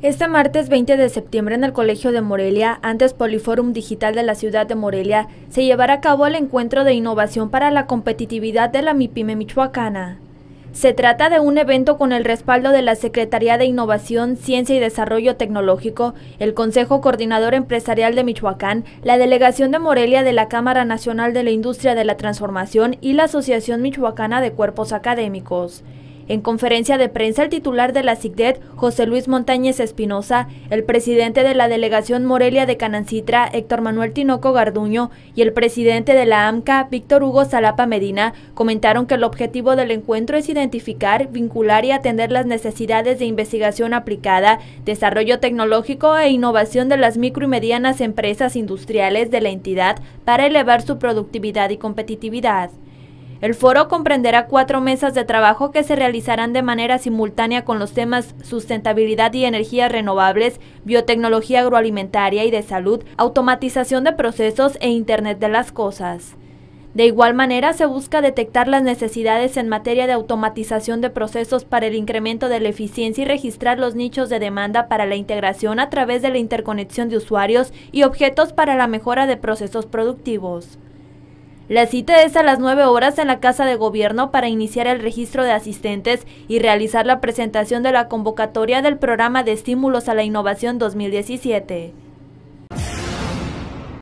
Este martes 20 de septiembre en el Colegio de Morelia, antes Poliforum Digital de la ciudad de Morelia, se llevará a cabo el encuentro de innovación para la competitividad de la MIPYME michoacana. Se trata de un evento con el respaldo de la Secretaría de Innovación, Ciencia y Desarrollo Tecnológico, el Consejo Coordinador Empresarial de Michoacán, la Delegación de Morelia de la Cámara Nacional de la Industria de la Transformación y la Asociación Michoacana de Cuerpos Académicos. En conferencia de prensa, el titular de la CICDET, José Luis Montañez Espinosa, el presidente de la delegación Morelia de Canancitra, Héctor Manuel Tinoco Garduño, y el presidente de la AMCA, Víctor Hugo Salapa Medina, comentaron que el objetivo del encuentro es identificar, vincular y atender las necesidades de investigación aplicada, desarrollo tecnológico e innovación de las micro y medianas empresas industriales de la entidad para elevar su productividad y competitividad. El foro comprenderá cuatro mesas de trabajo que se realizarán de manera simultánea con los temas sustentabilidad y energías renovables, biotecnología agroalimentaria y de salud, automatización de procesos e Internet de las Cosas. De igual manera, se busca detectar las necesidades en materia de automatización de procesos para el incremento de la eficiencia y registrar los nichos de demanda para la integración a través de la interconexión de usuarios y objetos para la mejora de procesos productivos. La cita es a las 9 horas en la Casa de Gobierno para iniciar el registro de asistentes y realizar la presentación de la convocatoria del programa de estímulos a la innovación 2017.